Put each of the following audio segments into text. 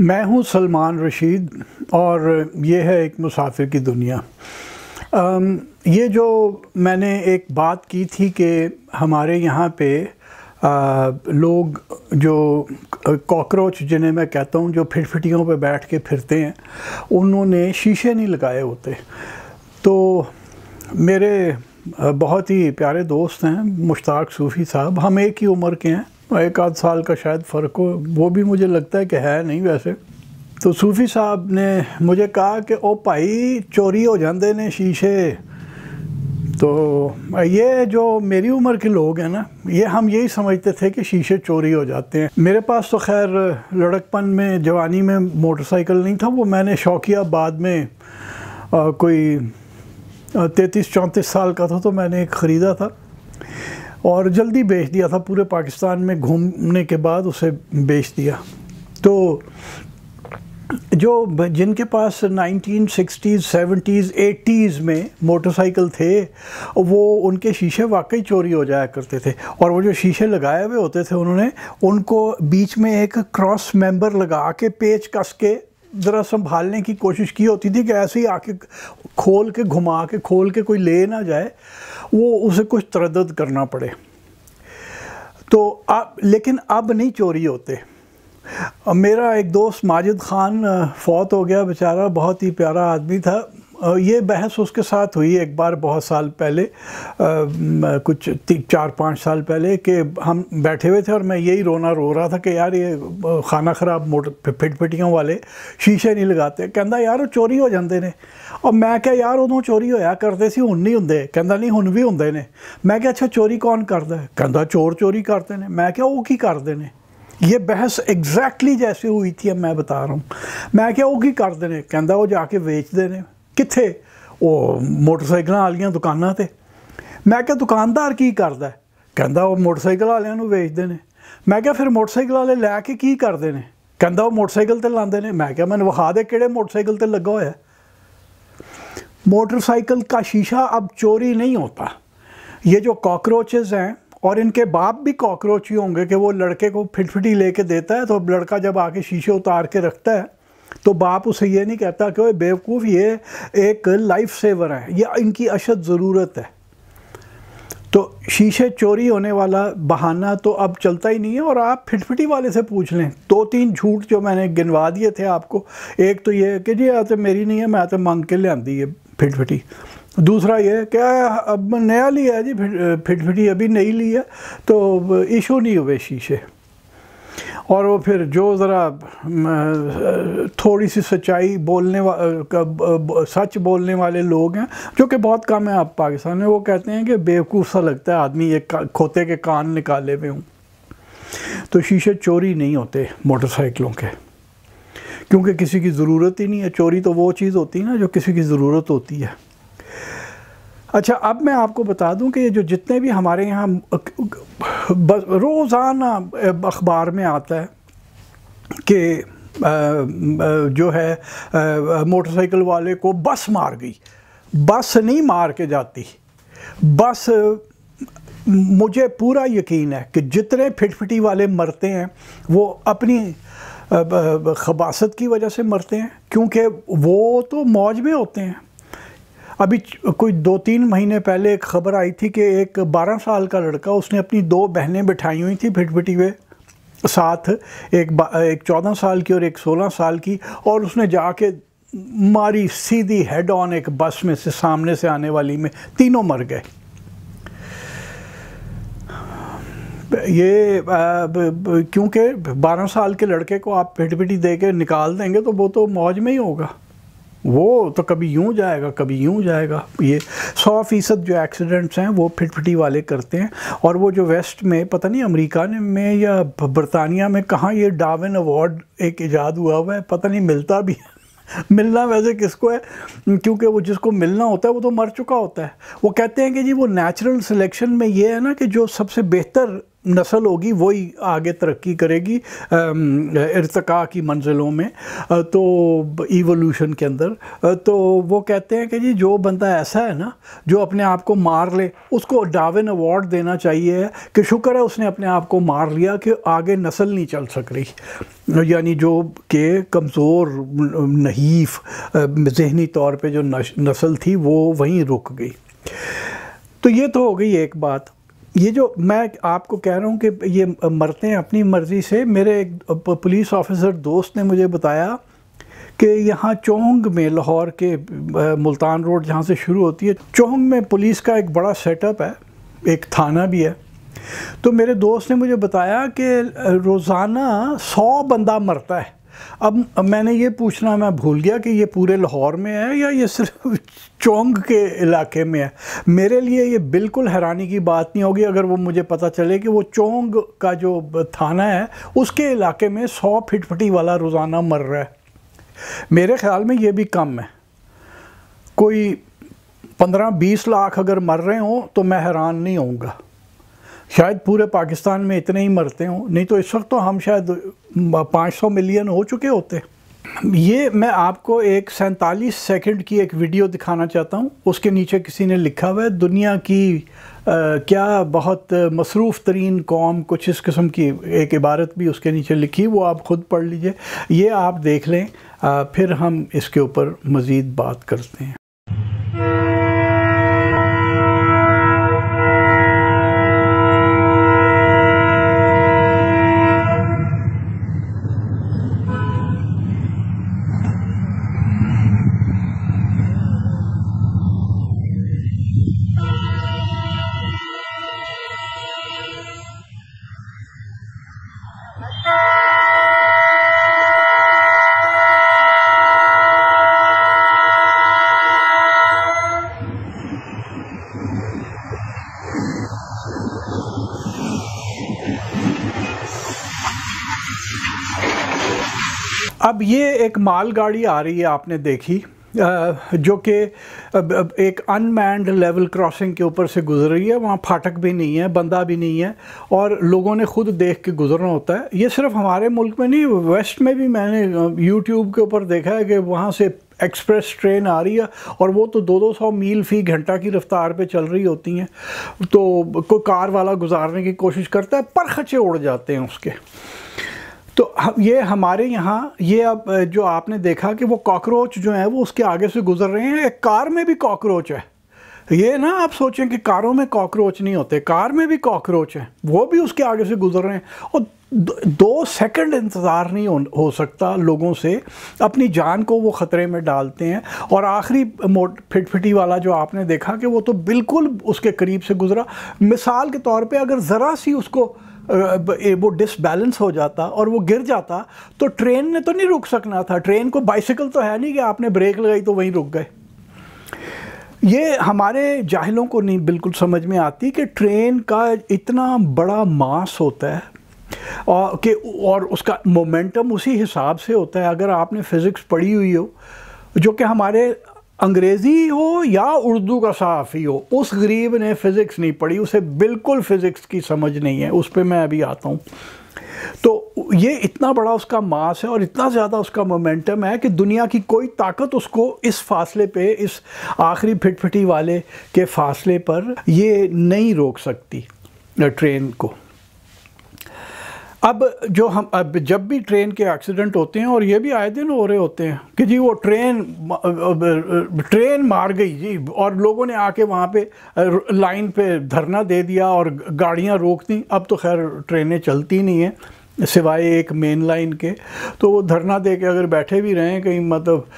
मैं हूं सलमान रशीद और ये है एक मुसाफिर की दुनिया आम, ये जो मैंने एक बात की थी कि हमारे यहाँ पे आ, लोग जो कॉकरोच जिन्हें मैं कहता हूँ जो फिटफिटियों पे बैठ के फिरते हैं उन्होंने शीशे नहीं लगाए होते तो मेरे बहुत ही प्यारे दोस्त हैं मुश्ताक सूफ़ी साहब हम एक ही उम्र के हैं एक आध साल का शायद फ़र्क हो वो भी मुझे लगता है कि है नहीं वैसे तो सूफ़ी साहब ने मुझे कहा कि ओ भाई चोरी हो जाते ने शीशे तो ये जो मेरी उम्र के लोग हैं ना ये हम यही समझते थे कि शीशे चोरी हो जाते हैं मेरे पास तो खैर लड़कपन में जवानी में मोटरसाइकिल नहीं था वो मैंने शौकिया बाद में आ, कोई तैतीस चौंतीस साल का था तो मैंने एक ख़रीदा था और जल्दी बेच दिया था पूरे पाकिस्तान में घूमने के बाद उसे बेच दिया तो जो जिनके पास 1960s, 70s, 80s में मोटरसाइकिल थे वो उनके शीशे वाकई चोरी हो जाया करते थे और वो जो शीशे लगाए हुए होते थे उन्होंने उनको बीच में एक क्रॉस मेंबर लगा के पेच कस के ज़रा संभालने की कोशिश की होती थी कि ऐसे ही आके खोल के घुमा के खोल के कोई ले ना जाए वो उसे कुछ तरदद करना पड़े तो अब लेकिन अब नहीं चोरी होते मेरा एक दोस्त माजिद ख़ान फौत हो गया बेचारा बहुत ही प्यारा आदमी था ये बहस उसके साथ हुई एक बार बहुत साल पहले आ, कुछ चार पाँच साल पहले कि हम बैठे हुए थे और मैं यही रोना रो रहा था कि यार ये खाना ख़राब मोटर फिटफिटियों वाले शीशे नहीं लगाते कहता यार चोरी हो जाते ਨੇ और मैं क्या यार उदों चोरी होया करते ਸੀ ਹੁਣ ਨਹੀਂ ਹੁੰਦੇ ਕਹਿੰਦਾ ਨਹੀਂ ਹੁਣ ਵੀ ਹੁੰਦੇ ਨੇ ਮੈਂ ਕਿਹਾ ਅੱਛਾ ਚੋਰੀ ਕੌਣ ਕਰਦਾ ਹੈ ਕਹਿੰਦਾ ਚੋਰ ਚੋਰੀ ਕਰਦੇ ਨੇ ਮੈਂ ਕਿਹਾ ਉਹ ਕੀ ਕਰਦੇ ਨੇ ये बहस एग्जैक्टली जैसे हुई थी मैं बता रहा हूँ मैं क्या वो की करते हैं कहता वो जाके बेचते हैं ਕਿੱਥੇ ਉਹ ਮੋਟਰਸਾਈਕਲਾਂ ਵਾਲੀਆਂ ਦੁਕਾਨਾਂ ਤੇ ਮੈਂ ਕਿਹਾ ਦੁਕਾਨਦਾਰ ਕੀ ਕਰਦਾ ਕਹਿੰਦਾ ਉਹ ਮੋਟਰਸਾਈਕਲ ਵਾਲਿਆਂ ਨੂੰ ਵੇਚਦੇ ਨੇ ਮੈਂ ਕਿਹਾ ਫਿਰ ਮੋਟਰਸਾਈਕਲ ਵਾਲੇ ਲੈ ਕੇ ਕੀ ਕਰਦੇ ਨੇ ਕਹਿੰਦਾ ਉਹ ਮੋਟਰਸਾਈਕਲ ਤੇ ਲਾਉਂਦੇ ਨੇ ਮੈਂ ਕਿਹਾ ਮੈਨੂੰ ਵਿਖਾ ਦੇ ਕਿਹੜੇ ਮੋਟਰਸਾਈਕਲ ਤੇ ਲੱਗਾ ਹੋਇਆ ਦਾ ਸ਼ੀਸ਼ਾ ਅਬ ਚੋਰੀ ਨਹੀਂ नहीं ਇਹ ਜੋ ਕਾਕਰੋਚਸ ਹੈ ਔਰ ਇਨਕੇ ਬਾਪ ਵੀ ਕਾਕਰੋਚ ਹੀ ਹੋਣਗੇ ਕਿ ਉਹ ਲੜਕੇ ਕੋ को ਲੈ ਕੇ ਦਿੰਦਾ ਹੈ ਤਾਂ ਲੜਕਾ ਜਦ ਆ ਕੇ ਸ਼ੀਸ਼ੇ ਉਤਾਰ ਕੇ ਰੱਖਦਾ ਹੈ तो बाप उसे ये नहीं कहता कि बेवकूफ़ ये एक लाइफ सेवर है या इनकी अशद ज़रूरत है तो शीशे चोरी होने वाला बहाना तो अब चलता ही नहीं है और आप फिटफिटी वाले से पूछ लें दो तीन झूठ जो मैंने गिनवा दिए थे आपको एक तो ये कि जी आते मेरी नहीं है मैं आते तो मांग के लियांदी ये फिटफिटी दूसरा ये क्या अब नया लिया है जी फिटफिटी अभी नई ली है तो इशू नहीं हुए शीशे और वो फिर जो ज़रा थोड़ी सी सच्चाई बोलने वा सच बोलने वाले लोग हैं जो कि बहुत कम है आप पाकिस्तान में वो कहते हैं कि बेवकूफ़ सा लगता है आदमी एक खोते के कान निकाले हुए हूँ तो शीशे चोरी नहीं होते मोटरसाइकिलों के क्योंकि किसी की ज़रूरत ही नहीं है चोरी तो वो चीज़ होती है ना जो किसी की ज़रूरत होती है अच्छा अब मैं आपको बता दूं कि ये जो जितने भी हमारे यहाँ रोज़ाना अखबार में आता है कि जो है मोटरसाइकिल वाले को बस मार गई बस नहीं मार के जाती बस मुझे पूरा यकीन है कि जितने फिटफिटी वाले मरते हैं वो अपनी खबासत की वजह से मरते हैं क्योंकि वो तो मौज में होते हैं अभी कोई दो तीन महीने पहले एक खबर आई थी कि एक बारह साल का लड़का उसने अपनी दो बहनें बिठाई हुई थी फिटफिटी हुए साथ एक एक चौदह साल की और एक सोलह साल की और उसने जाके मारी सीधी हेड ऑन एक बस में से सामने से आने वाली में तीनों मर गए ये क्योंकि 12 साल के लड़के को आप पिटपिटी दे के निकाल देंगे तो वो तो मौज में ही होगा वो तो कभी यूं जाएगा कभी यूं जाएगा ये सौ फीसद जो एक्सीडेंट्स हैं वो फिटफिटी वाले करते हैं और वो जो वेस्ट में पता नहीं अमेरिका ने में या बरतानिया में कहाँ ये डाविन अवार्ड एक ईजाद हुआ हुआ है पता नहीं मिलता भी है मिलना वैसे किसको है क्योंकि वो जिसको मिलना होता है वो तो मर चुका होता है वो कहते हैं कि जी वो नेचुरल सिलेक्शन में ये है ना कि जो सबसे बेहतर नस्ल होगी वही आगे तरक्की करेगी इरतका की मंजिलों में तो इवोल्यूशन के अंदर तो वो कहते हैं कि जी जो बंदा ऐसा है ना जो अपने आप को मार ले उसको डाविन अवार्ड देना चाहिए कि शुक्र है उसने अपने आप को मार लिया कि आगे नस्ल नहीं चल सक रही यानी जो के कमज़ोर नहीफ जहनी तौर पे जो नस्ल थी वो वहीं रुक गई तो ये तो हो गई एक बात ये जो मैं आपको कह रहा हूँ कि ये मरते हैं अपनी मर्ज़ी से मेरे एक पुलिस ऑफिसर दोस्त ने मुझे बताया कि यहाँ चोंग में लाहौर के मुल्तान रोड जहाँ से शुरू होती है चोंग में पुलिस का एक बड़ा सेटअप है एक थाना भी है तो मेरे दोस्त ने मुझे बताया कि रोज़ाना सौ बंदा मरता है अब मैंने ये पूछना मैं भूल गया कि ये पूरे लाहौर में है या ये सिर्फ चौंग के इलाके में है मेरे लिए ये बिल्कुल हैरानी की बात नहीं होगी अगर वो मुझे पता चले कि वो चौंग का जो थाना है उसके इलाके में सौ फिटफटी वाला रोज़ाना मर रहा है मेरे ख्याल में ये भी कम है कोई पंद्रह बीस लाख अगर मर रहे हों तो मैं हैरान नहीं होऊंगा शायद पूरे पाकिस्तान में इतने ही मरते हों नहीं तो इस वक्त तो हम शायद 500 मिलियन हो चुके होते ये मैं आपको एक सैंतालीस सेकंड की एक वीडियो दिखाना चाहता हूँ उसके नीचे किसी ने लिखा हुआ है दुनिया की आ, क्या बहुत मसरूफ़ तरीन कौम कुछ इस किस्म की एक इबारत भी उसके नीचे लिखी वो आप ख़ुद पढ़ लीजिए ये आप देख लें आ, फिर हम इसके ऊपर मज़ीद बात करते हैं अब ये एक मालगाड़ी आ रही है आपने देखी जो कि एक अनमैंड लेवल क्रॉसिंग के ऊपर से गुजर रही है वहाँ फाटक भी नहीं है बंदा भी नहीं है और लोगों ने खुद देख के गुजरना होता है ये सिर्फ हमारे मुल्क में नहीं वेस्ट में भी मैंने यूट्यूब के ऊपर देखा है कि वहाँ से एक्सप्रेस ट्रेन आ रही है और वो तो दो दो सौ मील फी घंटा की रफ्तार पे चल रही होती हैं तो कोई कार वाला गुजारने की कोशिश करता है पर खचे उड़ जाते हैं उसके तो हम ये हमारे यहाँ ये अब जो आपने देखा कि वो कॉकरोच जो है वो उसके आगे से गुजर रहे हैं एक कार में भी कॉकरोच है ये ना आप सोचें कि कारों में कॉकरोच नहीं होते कार में भी कॉकरोच हैं वो भी उसके आगे से गुजर रहे हैं और दो सेकंड इंतज़ार नहीं हो, हो सकता लोगों से अपनी जान को वो ख़तरे में डालते हैं और आखिरी मोट फिटफिटी वाला जो आपने देखा कि वो तो बिल्कुल उसके करीब से गुज़रा मिसाल के तौर पे अगर ज़रा सी उसको वो डिसबैलेंस हो जाता और वो गिर जाता तो ट्रेन ने तो नहीं रुक सकना था ट्रेन को बाइसिकल तो है नहीं कि आपने ब्रेक लगाई तो वहीं रुक गए ये हमारे जाहिलों को नहीं बिल्कुल समझ में आती कि ट्रेन का इतना बड़ा मास होता है और कि और उसका मोमेंटम उसी हिसाब से होता है अगर आपने फिज़िक्स पढ़ी हुई हो जो कि हमारे अंग्रेज़ी हो या उर्दू का सहाफ़ी हो उस गरीब ने फ़िज़िक्स नहीं पढ़ी उसे बिल्कुल फ़िज़िक्स की समझ नहीं है उस पर मैं अभी आता हूँ तो ये इतना बड़ा उसका मास है और इतना ज़्यादा उसका मोमेंटम है कि दुनिया की कोई ताकत उसको इस फासले पे इस आखिरी फिटफिटी वाले के फासले पर ये नहीं रोक सकती ट्रेन को अब जो हम अब जब भी ट्रेन के एक्सीडेंट होते हैं और ये भी आए दिन हो रहे होते हैं कि जी वो ट्रेन ट्रेन मार गई जी और लोगों ने आके वहाँ पे लाइन पे धरना दे दिया और गाड़ियाँ रोक दी अब तो खैर ट्रेनें चलती नहीं हैं सिवाय एक मेन लाइन के तो वो धरना दे के अगर बैठे भी रहें कहीं मतलब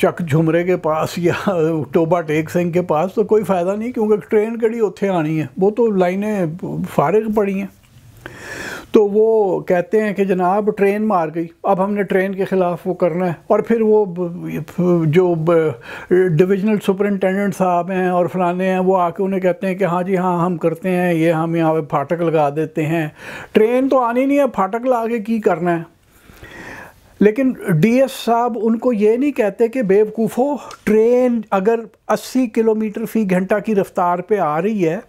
चक झुमरे के पास या टोबा टेक सिंह के पास तो कोई फ़ायदा नहीं क्योंकि ट्रेन कड़ी उत्थे आनी है वो तो लाइनें फारग पड़ी हैं तो वो कहते हैं कि जनाब ट्रेन मार गई अब हमने ट्रेन के ख़िलाफ़ वो करना है और फिर वो जो डिविजनल सुपरिनटेंडेंट साहब हैं और फलाने हैं वो आके उन्हें कहते हैं कि हाँ जी हाँ हम करते हैं ये हम यहाँ पे फाटक लगा देते हैं ट्रेन तो आनी नहीं है फाटक लगा के की करना है लेकिन डीएस साहब उनको ये नहीं कहते कि बेवकूफ़ो ट्रेन अगर 80 किलोमीटर फ़ी घंटा की रफ़्तार पे आ रही है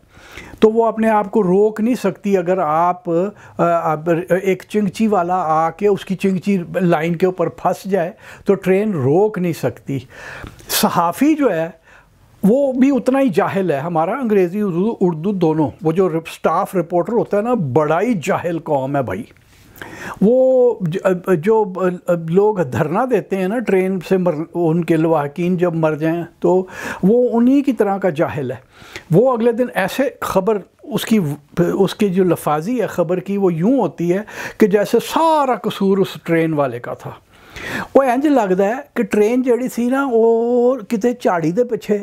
तो वो अपने आप को रोक नहीं सकती अगर आप, एक चिंगची वाला आके उसकी चिंगची लाइन के ऊपर फंस जाए तो ट्रेन रोक नहीं सकती सहाफ़ी जो है वो भी उतना ही जाहिल है हमारा अंग्रेज़ी उर्दू दोनों वो जो स्टाफ रिपोर्टर होता है ना बड़ा ही जाहिल कौम है भाई वो जो लोग धरना देते हैं ना ट्रेन से मर उनके लवाकिन जब मर जाएं तो वो उन्हीं की तरह का जाहिल है वो अगले दिन ऐसे ख़बर उसकी उसकी जो लफाजी है ख़बर की वो यूँ होती है कि जैसे सारा कसूर उस ट्रेन वाले का था ਉਹ लगता है कि ट्रेन जड़ी सी ना वो कित झाड़ी ਝਾੜੀ पिछे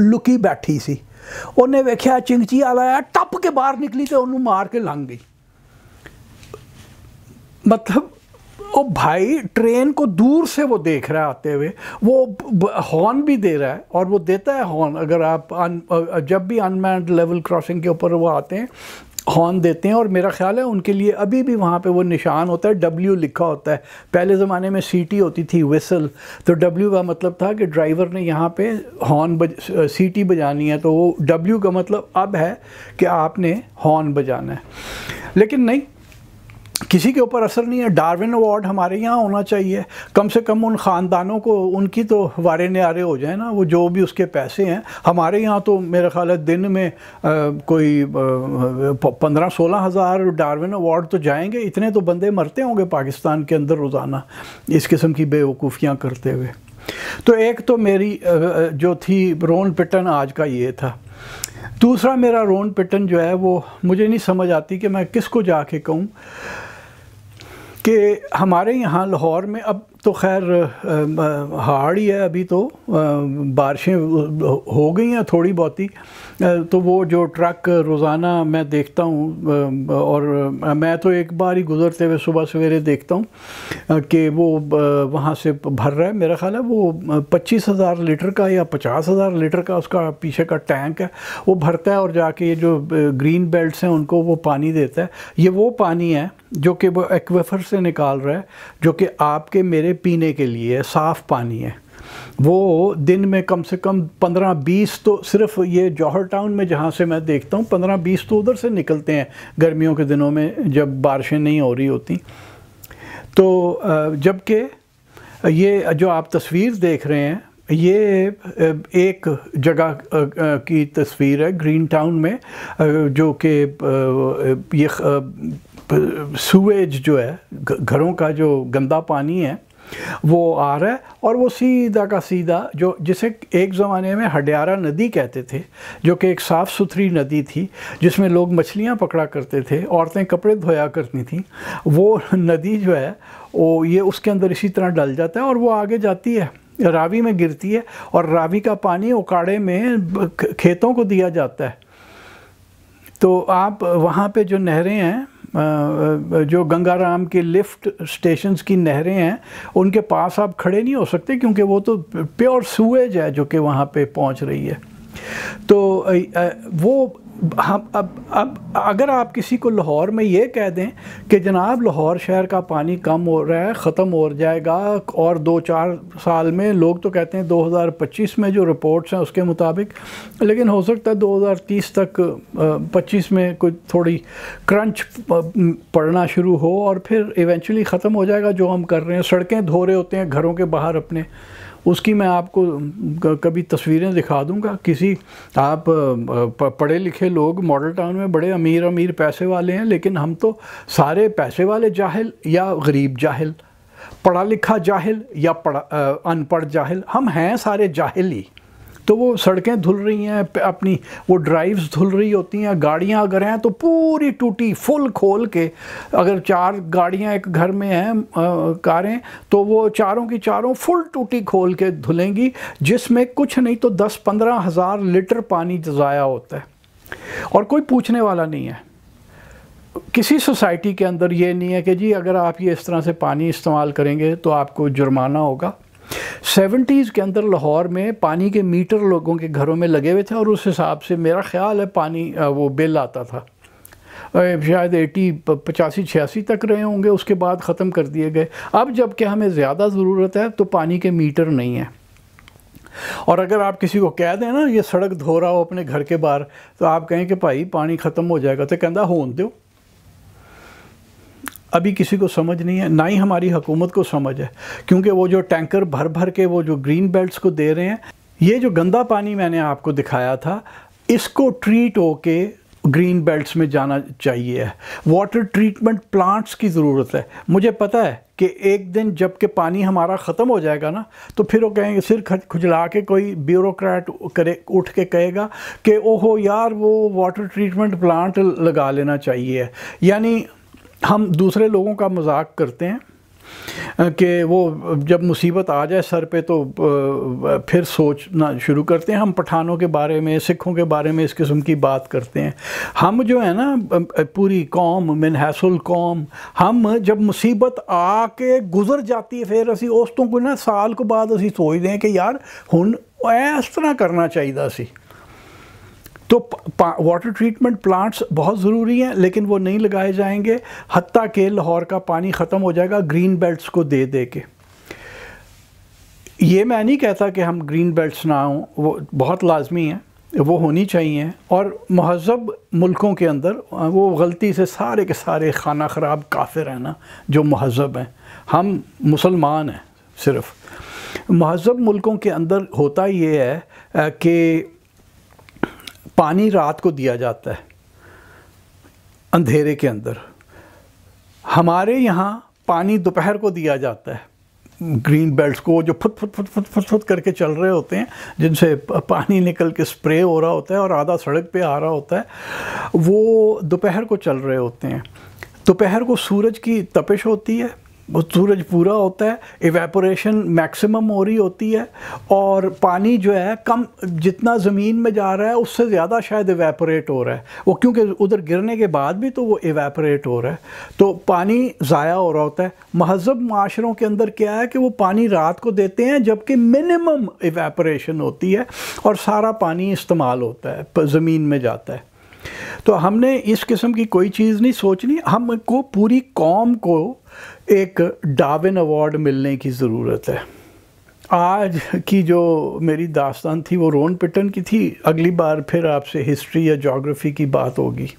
लुकी बैठी सी उन्हें ਉਹਨੇ ਵੇਖਿਆ वाला ਵਾਲਾ टप के बाहर निकली तो उन्होंने मार के लंघ गई मतलब वो भाई ट्रेन को दूर से वो देख रहा है आते हुए वो हॉर्न भी दे रहा है और वो देता है हॉर्न अगर आप अन, जब भी अनमैन्ड लेवल क्रॉसिंग के ऊपर वो आते हैं हॉर्न देते हैं और मेरा ख्याल है उनके लिए अभी भी वहाँ पे वो निशान होता है डब्ल्यू लिखा होता है पहले ज़माने में सीटी होती थी विसल तो डब्ल्यू का मतलब था कि ड्राइवर ने यहाँ पे हॉर्न बज सीटी बजानी है तो वो डब्ल्यू का मतलब अब है कि आपने हॉर्न बजाना है लेकिन नहीं किसी के ऊपर असर नहीं है डार्विन अवार्ड हमारे यहाँ होना चाहिए कम से कम उन ख़ानदानों को उनकी तो वारे नारे हो जाए ना वो जो भी उसके पैसे हैं हमारे यहाँ तो मेरा ख्याल है दिन में आ, कोई पंद्रह सोलह हज़ार डार्विन अवार्ड तो जाएंगे इतने तो बंदे मरते होंगे पाकिस्तान के अंदर रोज़ाना इस किस्म की बेवकूफ़ियाँ करते हुए तो एक तो मेरी जो थी रोन पिटन आज का ये था दूसरा मेरा रोन पिटन जो है वो मुझे नहीं समझ आती कि मैं किसको जाके कहूँ कि हमारे यहाँ लाहौर में अब तो खैर हाड़ ही है अभी तो बारिशें हो गई हैं थोड़ी बहुत ही तो वो जो ट्रक रोज़ाना मैं देखता हूँ और मैं तो एक बार ही गुज़रते हुए सुबह सवेरे देखता हूँ कि वो वहाँ से भर रहा है मेरा ख़्याल है वो पच्चीस हज़ार लीटर का या पचास हज़ार लीटर का उसका पीछे का टैंक है वो भरता है और जाके ये जो ग्रीन बेल्ट हैं उनको वो पानी देता है ये वो पानी है जो कि वो एक्वेफर से निकाल रहा है जो कि आपके मेरे लिए पीने के लिए साफ़ पानी है वो दिन में कम से कम पंद्रह बीस तो सिर्फ ये जौहर टाउन में जहाँ से मैं देखता हूँ पंद्रह बीस तो उधर से निकलते हैं गर्मियों के दिनों में जब बारिशें नहीं हो रही होती तो जबकि ये जो आप तस्वीर देख रहे हैं ये एक जगह की तस्वीर है ग्रीन टाउन में जो कि ये सूएज जो है घरों का जो गंदा पानी है वो आ रहा है और वो सीधा का सीधा जो जिसे एक ज़माने में हडियारा नदी कहते थे जो कि एक साफ़ सुथरी नदी थी जिसमें लोग मछलियाँ पकड़ा करते थे औरतें कपड़े धोया करती थीं वो नदी जो है वो ये उसके अंदर इसी तरह डल जाता है और वो आगे जाती है रावी में गिरती है और रावी का पानी उकाड़े में खेतों को दिया जाता है तो आप वहाँ पे जो नहरें हैं जो गंगाराम के लिफ्ट स्टेशंस की नहरें हैं उनके पास आप खड़े नहीं हो सकते क्योंकि वो तो प्योर सूएज है जो कि वहाँ पे पहुँच रही है तो वो हम अब अब अगर आप किसी को लाहौर में ये कह दें कि जनाब लाहौर शहर का पानी कम हो रहा है ख़त्म हो जाएगा और दो चार साल में लोग तो कहते हैं 2025 में जो रिपोर्ट्स हैं उसके मुताबिक लेकिन हो सकता है 2030 तक 25 में कुछ थोड़ी क्रंच पड़ना शुरू हो और फिर इवेंचुअली ख़त्म हो जाएगा जो हम कर रहे हैं सड़कें धो रहे होते हैं घरों के बाहर अपने उसकी मैं आपको कभी तस्वीरें दिखा दूंगा किसी आप पढ़े लिखे लोग मॉडल टाउन में बड़े अमीर अमीर पैसे वाले हैं लेकिन हम तो सारे पैसे वाले जाहिल या गरीब जाहिल पढ़ा लिखा जाहिल या पढ़ा अनपढ़ जाहिल हम हैं सारे जाहिल ही तो वो सड़कें धुल रही हैं अपनी वो ड्राइव्स धुल रही होती हैं गाड़ियाँ अगर हैं तो पूरी टूटी फुल खोल के अगर चार गाड़ियाँ एक घर में हैं कारें तो वो चारों की चारों फुल टूटी खोल के धुलेंगी जिसमें कुछ नहीं तो दस पंद्रह हज़ार लीटर पानी ज़ाया होता है और कोई पूछने वाला नहीं है किसी सोसाइटी के अंदर ये नहीं है कि जी अगर आप ये इस तरह से पानी इस्तेमाल करेंगे तो आपको जुर्माना होगा सेवेंटीज़ के अंदर लाहौर में पानी के मीटर लोगों के घरों में लगे हुए थे और उस हिसाब से मेरा ख्याल है पानी वो बिल आता था शायद एटी पचासी छियासी तक रहे होंगे उसके बाद ख़त्म कर दिए गए अब जबकि हमें ज़्यादा ज़रूरत है तो पानी के मीटर नहीं हैं और अगर आप किसी को कह दें ना ये सड़क धो रहा हो अपने घर के बाहर तो आप कहें कि भाई पानी ख़त्म हो जाएगा तो कहता होन दो अभी किसी को समझ नहीं है ना ही हमारी हुकूमत को समझ है क्योंकि वो जो टैंकर भर भर के वो जो ग्रीन बेल्ट को दे रहे हैं ये जो गंदा पानी मैंने आपको दिखाया था इसको ट्रीट होके ग्रीन बेल्ट्स में जाना चाहिए वाटर ट्रीटमेंट प्लांट्स की ज़रूरत है मुझे पता है कि एक दिन जब के पानी हमारा ख़त्म हो जाएगा ना तो फिर वो कहेंगे सिर खुजला के कोई ब्यूरोक्रेट करे उठ के कहेगा कि ओहो यार वो वाटर ट्रीटमेंट प्लांट लगा लेना चाहिए यानी हम दूसरे लोगों का मजाक करते हैं कि वो जब मुसीबत आ जाए सर पे तो फिर सोचना शुरू करते हैं हम पठानों के बारे में सिखों के बारे में इस किस्म की बात करते हैं हम जो है ना पूरी कौम मिनहसुल कौम हम जब मुसीबत आके गुजर जाती है फिर असी उस तो ना साल को बाद असी सोचते हैं कि यार हूँ इस तरह करना चाहिए सी तो वाटर ट्रीटमेंट प्लांट्स बहुत ज़रूरी हैं लेकिन वो नहीं लगाए जाएंगे हती के लाहौर का पानी ख़त्म हो जाएगा ग्रीन बेल्ट को दे दे के ये मैं नहीं कहता कि हम ग्रीन बेल्ट ना हों वो बहुत लाजमी हैं वो होनी चाहिए और महजब मुल्कों के अंदर वो गलती से सारे के सारे खाना ख़राब काफिर हैं ना जो महजब हैं हम मुसलमान हैं सिर्फ महजब मुल्कों के अंदर होता ये है कि पानी रात को दिया जाता है अंधेरे के अंदर हमारे यहाँ पानी दोपहर को दिया जाता है ग्रीन बेल्ट को जो फुट फुट फुट फुट फुट फुट करके चल रहे होते हैं जिनसे पानी निकल के स्प्रे हो रहा होता है और आधा सड़क पे आ रहा होता है वो दोपहर को चल रहे होते हैं दोपहर को सूरज की तपिश होती है वो सूरज पूरा होता है इवेपोरेशन मैक्सिमम हो रही होती है और पानी जो है कम जितना ज़मीन में जा रहा है उससे ज़्यादा शायद इवेपोरेट हो रहा है वो क्योंकि उधर गिरने के बाद भी तो वो इवेपोरेट हो रहा है तो पानी ज़ाया हो रहा होता है महजब माशरों के अंदर क्या है कि वो पानी रात को देते हैं जबकि मिनिमम इवेपोरेशन होती है और सारा पानी इस्तेमाल होता है ज़मीन में जाता है तो हमने इस किस्म की कोई चीज़ नहीं सोचनी हमको पूरी कौम को एक डाविन अवार्ड मिलने की ज़रूरत है आज की जो मेरी दास्तान थी वो रोन पिटन की थी अगली बार फिर आपसे हिस्ट्री या जोग्राफ़ी की बात होगी